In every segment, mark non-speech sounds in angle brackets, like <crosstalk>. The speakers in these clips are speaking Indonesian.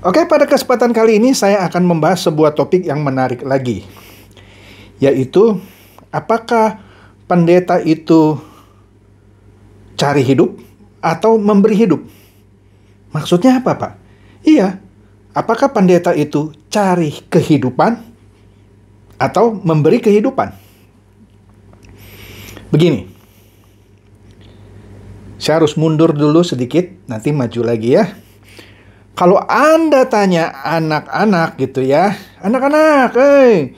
Oke, pada kesempatan kali ini saya akan membahas sebuah topik yang menarik lagi, yaitu apakah pendeta itu cari hidup atau memberi hidup? Maksudnya apa, Pak? Iya, apakah pendeta itu cari kehidupan atau memberi kehidupan? Begini, saya harus mundur dulu sedikit, nanti maju lagi ya. Kalau Anda tanya anak-anak gitu ya, anak-anak, eh,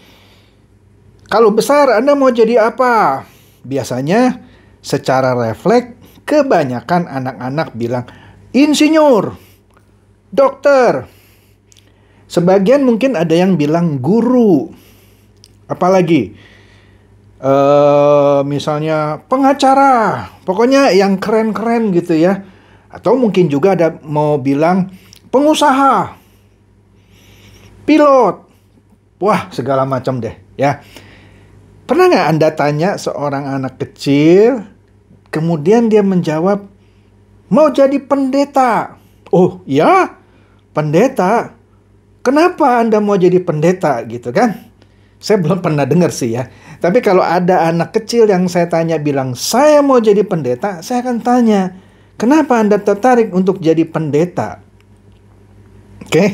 kalau besar Anda mau jadi apa? Biasanya secara refleks kebanyakan anak-anak bilang insinyur, dokter. Sebagian mungkin ada yang bilang guru. Apalagi uh, misalnya pengacara, pokoknya yang keren-keren gitu ya. Atau mungkin juga ada mau bilang pengusaha, pilot, wah segala macam deh ya. Pernah nggak Anda tanya seorang anak kecil, kemudian dia menjawab, mau jadi pendeta. Oh ya, pendeta. Kenapa Anda mau jadi pendeta gitu kan? Saya belum pernah dengar sih ya. Tapi kalau ada anak kecil yang saya tanya bilang, saya mau jadi pendeta, saya akan tanya, kenapa Anda tertarik untuk jadi pendeta? Oke. Okay?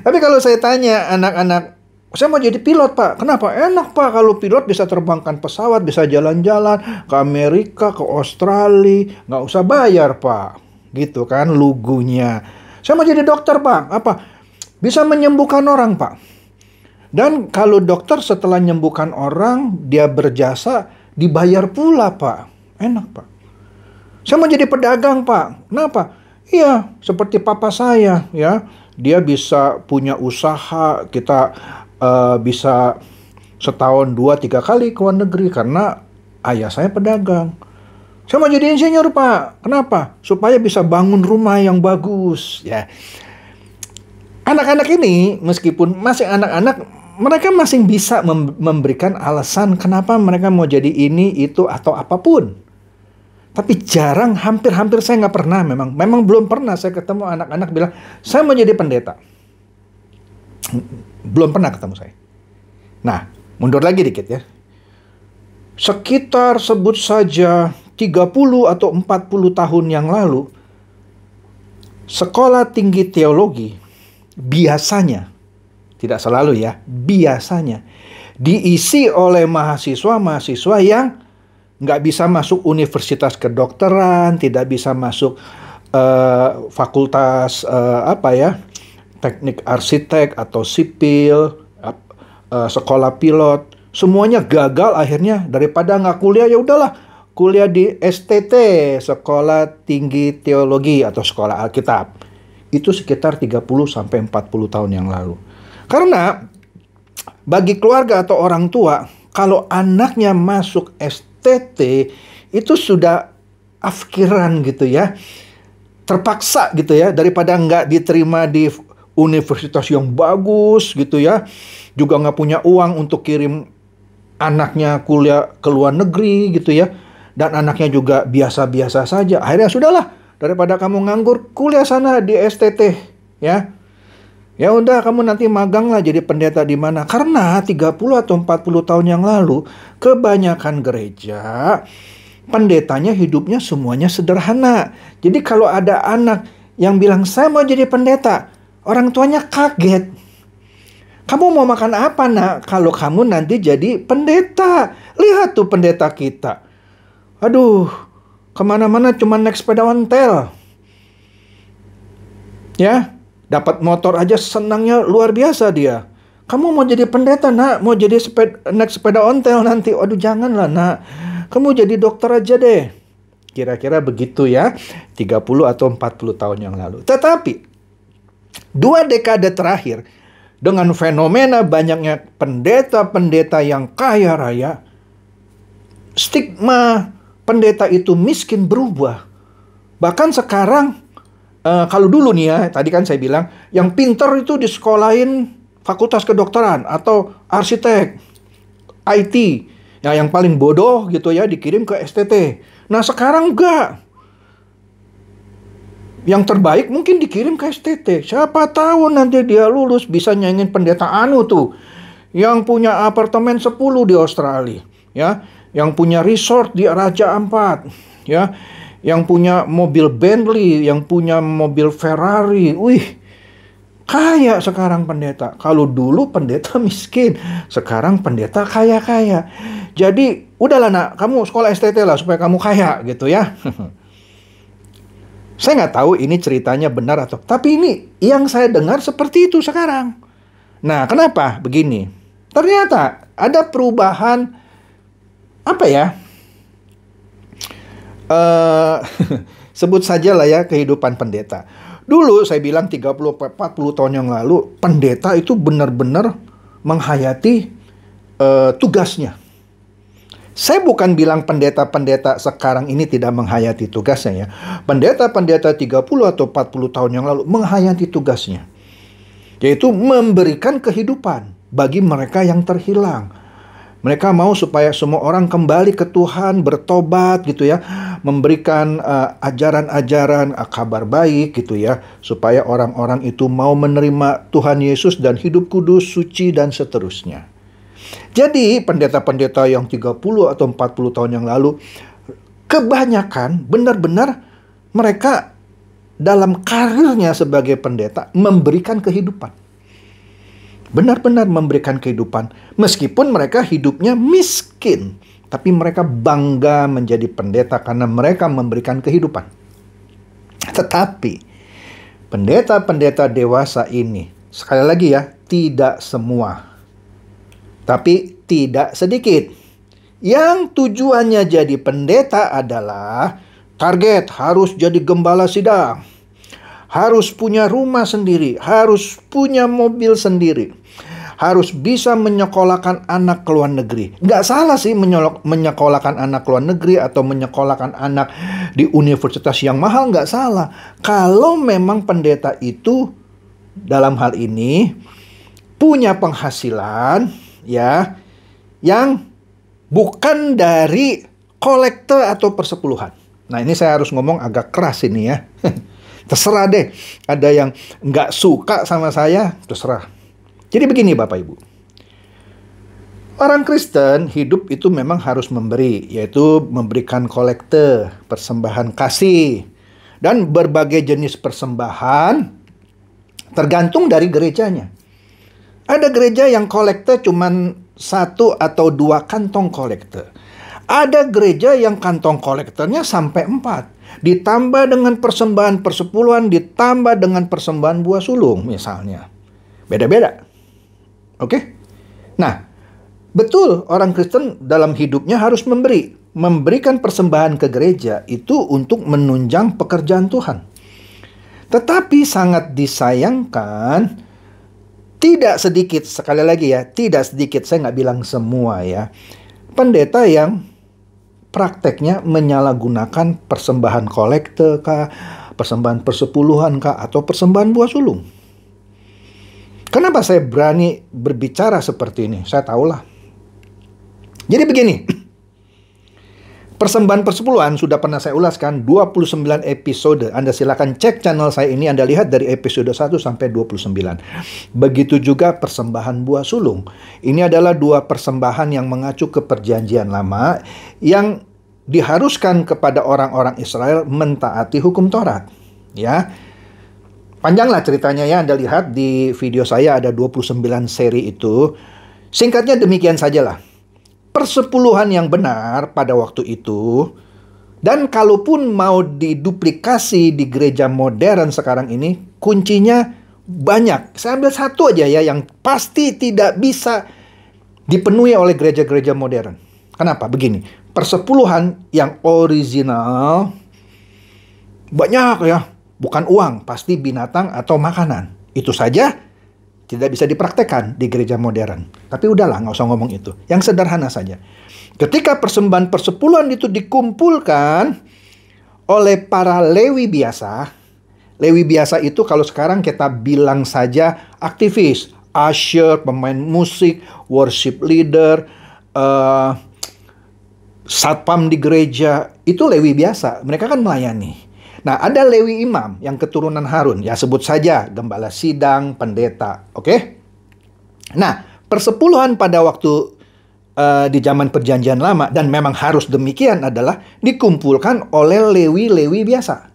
Tapi kalau saya tanya anak-anak, saya mau jadi pilot pak. Kenapa? Enak pak kalau pilot bisa terbangkan pesawat, bisa jalan-jalan ke Amerika, ke Australia, nggak usah bayar pak. Gitu kan lugunya. Saya mau jadi dokter pak. Apa? Bisa menyembuhkan orang pak. Dan kalau dokter setelah menyembuhkan orang, dia berjasa, dibayar pula pak. Enak pak. Saya mau jadi pedagang pak. Kenapa? Iya, seperti papa saya ya dia bisa punya usaha kita uh, bisa setahun dua tiga kali ke luar negeri karena ayah saya pedagang saya mau jadi insinyur pak kenapa supaya bisa bangun rumah yang bagus ya anak-anak ini meskipun masih anak-anak mereka masih bisa memberikan alasan kenapa mereka mau jadi ini itu atau apapun tapi jarang hampir-hampir saya nggak pernah memang memang belum pernah saya ketemu anak-anak bilang saya mau jadi pendeta belum pernah ketemu saya nah mundur lagi dikit ya sekitar sebut saja 30 atau 40 tahun yang lalu sekolah tinggi teologi biasanya tidak selalu ya biasanya diisi oleh mahasiswa-mahasiswa yang nggak bisa masuk universitas kedokteran, tidak bisa masuk uh, fakultas uh, apa ya, teknik arsitek atau sipil, uh, sekolah pilot, semuanya gagal akhirnya daripada nggak kuliah ya udahlah kuliah di STT Sekolah Tinggi Teologi atau Sekolah Alkitab itu sekitar 30 sampai 40 tahun yang lalu. Karena bagi keluarga atau orang tua kalau anaknya masuk STT itu sudah afkiran gitu ya. Terpaksa gitu ya daripada nggak diterima di universitas yang bagus gitu ya. Juga nggak punya uang untuk kirim anaknya kuliah ke luar negeri gitu ya. Dan anaknya juga biasa-biasa saja. Akhirnya sudahlah daripada kamu nganggur kuliah sana di STT ya. Ya udah kamu nanti magang lah jadi pendeta di mana. Karena 30 atau 40 tahun yang lalu kebanyakan gereja pendetanya hidupnya semuanya sederhana. Jadi kalau ada anak yang bilang saya mau jadi pendeta, orang tuanya kaget. Kamu mau makan apa nak kalau kamu nanti jadi pendeta? Lihat tuh pendeta kita. Aduh, kemana-mana cuma naik sepeda ontel. Ya, Dapat motor aja senangnya luar biasa dia. Kamu mau jadi pendeta nak, mau jadi sepeda, naik sepeda ontel nanti. Aduh janganlah nak, kamu jadi dokter aja deh. Kira-kira begitu ya, 30 atau 40 tahun yang lalu. Tetapi, dua dekade terakhir, dengan fenomena banyaknya pendeta-pendeta yang kaya raya, stigma pendeta itu miskin berubah. Bahkan sekarang uh, kalau dulu nih ya, tadi kan saya bilang yang pinter itu disekolahin fakultas kedokteran atau arsitek, IT. Ya yang paling bodoh gitu ya dikirim ke STT. Nah, sekarang enggak. Yang terbaik mungkin dikirim ke STT. Siapa tahu nanti dia lulus bisa nyanyiin pendeta anu tuh. Yang punya apartemen 10 di Australia, ya. Yang punya resort di Raja Ampat, ya yang punya mobil Bentley, yang punya mobil Ferrari. Wih, kaya sekarang pendeta. Kalau dulu pendeta <laughs> miskin, sekarang pendeta kaya-kaya. Jadi, udahlah nak, kamu sekolah STT lah supaya kamu kaya gitu ya. <laughs> saya nggak tahu ini ceritanya benar atau tapi ini yang saya dengar seperti itu sekarang. Nah, kenapa begini? Ternyata ada perubahan apa ya? uh, <laughs> sebut saja lah ya kehidupan pendeta. Dulu saya bilang 30-40 tahun yang lalu, pendeta itu benar-benar menghayati uh, tugasnya. Saya bukan bilang pendeta-pendeta sekarang ini tidak menghayati tugasnya ya. Pendeta-pendeta 30 atau 40 tahun yang lalu menghayati tugasnya. Yaitu memberikan kehidupan bagi mereka yang terhilang. Mereka mau supaya semua orang kembali ke Tuhan, bertobat gitu ya, memberikan eh, ajaran-ajaran uh, uh, kabar baik gitu ya, supaya orang-orang itu mau menerima Tuhan Yesus dan hidup kudus, suci dan seterusnya. Jadi pendeta-pendeta yang 30 atau 40 tahun yang lalu kebanyakan benar-benar mereka dalam karirnya sebagai pendeta memberikan kehidupan benar-benar memberikan kehidupan, meskipun mereka hidupnya miskin, tapi mereka bangga menjadi pendeta karena mereka memberikan kehidupan. Tetapi pendeta-pendeta dewasa ini, sekali lagi ya, tidak semua, tapi tidak sedikit. Yang tujuannya jadi pendeta adalah target harus jadi gembala sidang harus punya rumah sendiri, harus punya mobil sendiri, harus bisa menyekolahkan anak ke luar negeri. Nggak salah sih menyolok, menyekolahkan anak ke luar negeri atau menyekolahkan anak di universitas yang mahal nggak salah. Kalau memang pendeta itu dalam hal ini punya penghasilan ya yang bukan dari kolektor atau persepuluhan. Nah ini saya harus ngomong agak keras ini ya. <laughs> Terserah deh, ada yang nggak suka sama saya, terserah jadi begini Bapak Ibu. Orang Kristen hidup itu memang harus memberi, yaitu memberikan kolekte, persembahan kasih, dan berbagai jenis persembahan tergantung dari gerejanya. Ada gereja yang kolekte cuma satu atau dua kantong kolekte. Ada gereja yang kantong kolektornya sampai empat. Ditambah dengan persembahan persepuluhan, ditambah dengan persembahan buah sulung misalnya. Beda-beda. Oke? Okay? Nah, betul orang Kristen dalam hidupnya harus memberi. Memberikan persembahan ke gereja itu untuk menunjang pekerjaan Tuhan. Tetapi sangat disayangkan tidak sedikit sekali lagi ya, tidak sedikit saya nggak bilang semua ya. Pendeta yang prakteknya menyalahgunakan persembahan kolekte kah, persembahan persepuluhan kah, atau persembahan buah sulung. Kenapa saya berani berbicara seperti ini? Saya tahulah. Jadi begini. Persembahan persepuluhan sudah pernah saya ulaskan 29 episode. Anda silakan cek channel saya ini, Anda lihat dari episode 1 sampai 29. Begitu juga persembahan buah sulung. Ini adalah dua persembahan yang mengacu ke perjanjian lama yang diharuskan kepada orang-orang Israel mentaati hukum Taurat. Ya, Panjang lah ceritanya ya, Anda lihat di video saya ada 29 seri itu. Singkatnya demikian sajalah. Persepuluhan yang benar pada waktu itu, dan kalaupun mau diduplikasi di gereja modern sekarang ini, kuncinya banyak. Saya ambil satu aja ya yang pasti tidak bisa dipenuhi oleh gereja-gereja modern. Kenapa? Begini, persepuluhan yang original banyak ya bukan uang, pasti binatang atau makanan. Itu saja tidak bisa dipraktekkan di gereja modern. Tapi udahlah, nggak usah ngomong itu. Yang sederhana saja. Ketika persembahan persepuluhan itu dikumpulkan oleh para lewi biasa, lewi biasa itu kalau sekarang kita bilang saja aktivis, usher, pemain musik, worship leader, uh, satpam di gereja, itu lewi biasa. Mereka kan melayani. Nah, ada Lewi Imam yang keturunan Harun, ya sebut saja gembala sidang, pendeta, oke? Okay? Nah, persepuluhan pada waktu uh, di zaman perjanjian lama dan memang harus demikian adalah dikumpulkan oleh lewi-lewi biasa.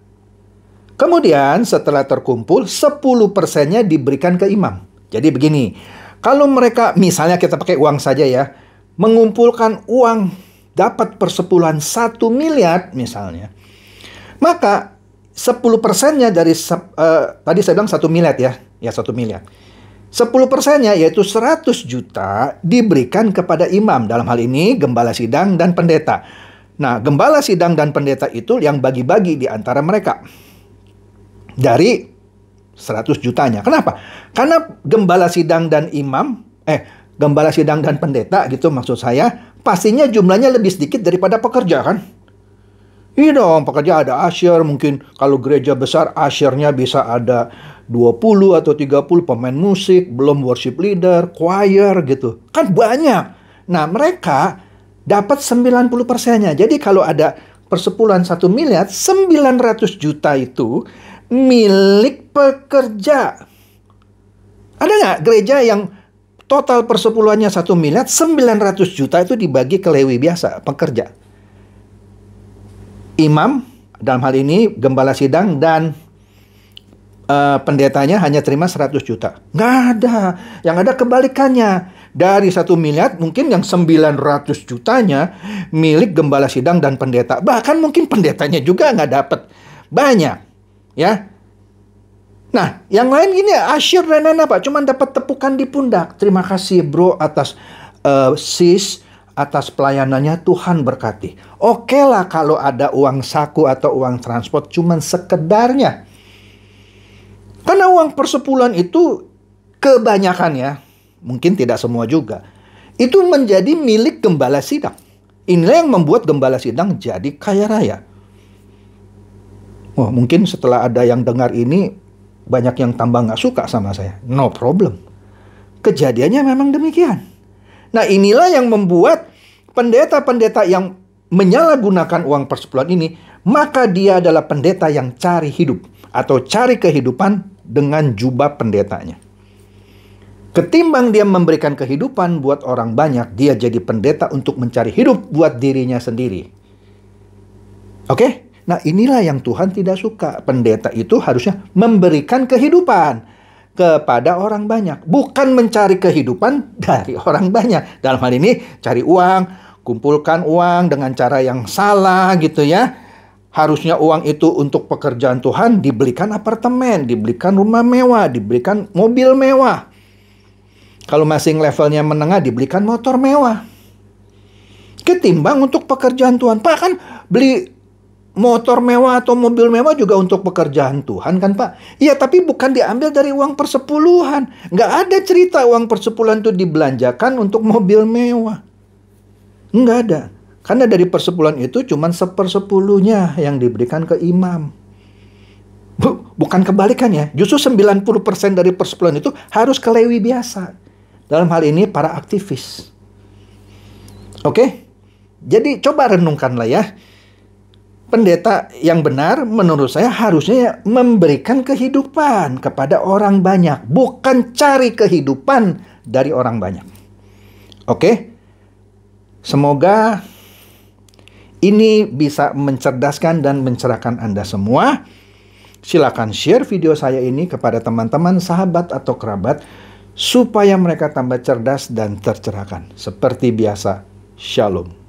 Kemudian setelah terkumpul 10 persennya diberikan ke imam. Jadi begini, kalau mereka misalnya kita pakai uang saja ya, mengumpulkan uang dapat persepuluhan 1 miliar misalnya, maka 10 persennya dari uh, tadi saya bilang satu miliar ya, ya satu miliar. 10 persennya yaitu 100 juta diberikan kepada imam dalam hal ini gembala sidang dan pendeta. Nah, gembala sidang dan pendeta itu yang bagi-bagi di antara mereka dari 100 jutanya. Kenapa? Karena gembala sidang dan imam eh gembala sidang dan pendeta gitu maksud saya pastinya jumlahnya lebih sedikit daripada pekerja kan? Iya dong, pekerja ada asyir, mungkin kalau gereja besar asyirnya bisa ada 20 atau 30 pemain musik, belum worship leader, choir gitu. Kan banyak. Nah, mereka dapat 90 persennya. Jadi kalau ada persepuluhan 1 miliar, 900 juta itu milik pekerja. Ada nggak gereja yang total persepuluhannya 1 miliar, 900 juta itu dibagi ke lewi biasa, pekerja imam dalam hal ini gembala sidang dan uh, pendetanya hanya terima 100 juta. Nggak ada. Yang ada kebalikannya. Dari satu miliar mungkin yang 900 jutanya milik gembala sidang dan pendeta. Bahkan mungkin pendetanya juga nggak dapat. Banyak. Ya, Nah, yang lain gini, Asyir dan apa cuman dapat tepukan di pundak. Terima kasih bro atas uh, sis atas pelayanannya Tuhan berkati. Oke okay lah kalau ada uang saku atau uang transport cuman sekedarnya. Karena uang persepuluhan itu kebanyakan ya, mungkin tidak semua juga, itu menjadi milik gembala sidang. Inilah yang membuat gembala sidang jadi kaya raya. oh, mungkin setelah ada yang dengar ini, banyak yang tambah nggak suka sama saya. No problem. Kejadiannya memang demikian. Nah, inilah yang membuat pendeta-pendeta yang menyalahgunakan uang persepuluhan ini, maka dia adalah pendeta yang cari hidup atau cari kehidupan dengan jubah pendetanya. Ketimbang dia memberikan kehidupan buat orang banyak, dia jadi pendeta untuk mencari hidup buat dirinya sendiri. Oke? Okay? Nah, inilah yang Tuhan tidak suka. Pendeta itu harusnya memberikan kehidupan, kepada orang banyak, bukan mencari kehidupan dari orang banyak. Dalam hal ini, cari uang, kumpulkan uang dengan cara yang salah, gitu ya. Harusnya uang itu untuk pekerjaan Tuhan dibelikan apartemen, dibelikan rumah mewah, dibelikan mobil mewah. Kalau masing levelnya menengah dibelikan motor mewah. Ketimbang untuk pekerjaan Tuhan. Pak kan beli motor mewah atau mobil mewah juga untuk pekerjaan Tuhan kan Pak? Iya tapi bukan diambil dari uang persepuluhan. Nggak ada cerita uang persepuluhan itu dibelanjakan untuk mobil mewah. Nggak ada. Karena dari persepuluhan itu cuma sepersepuluhnya yang diberikan ke imam. bukan kebalikannya. Justru 90% dari persepuluhan itu harus ke lewi biasa. Dalam hal ini para aktivis. Oke? Jadi coba renungkanlah ya pendeta yang benar menurut saya harusnya memberikan kehidupan kepada orang banyak, bukan cari kehidupan dari orang banyak. Oke. Semoga ini bisa mencerdaskan dan mencerahkan Anda semua. Silakan share video saya ini kepada teman-teman, sahabat atau kerabat supaya mereka tambah cerdas dan tercerahkan. Seperti biasa, Shalom.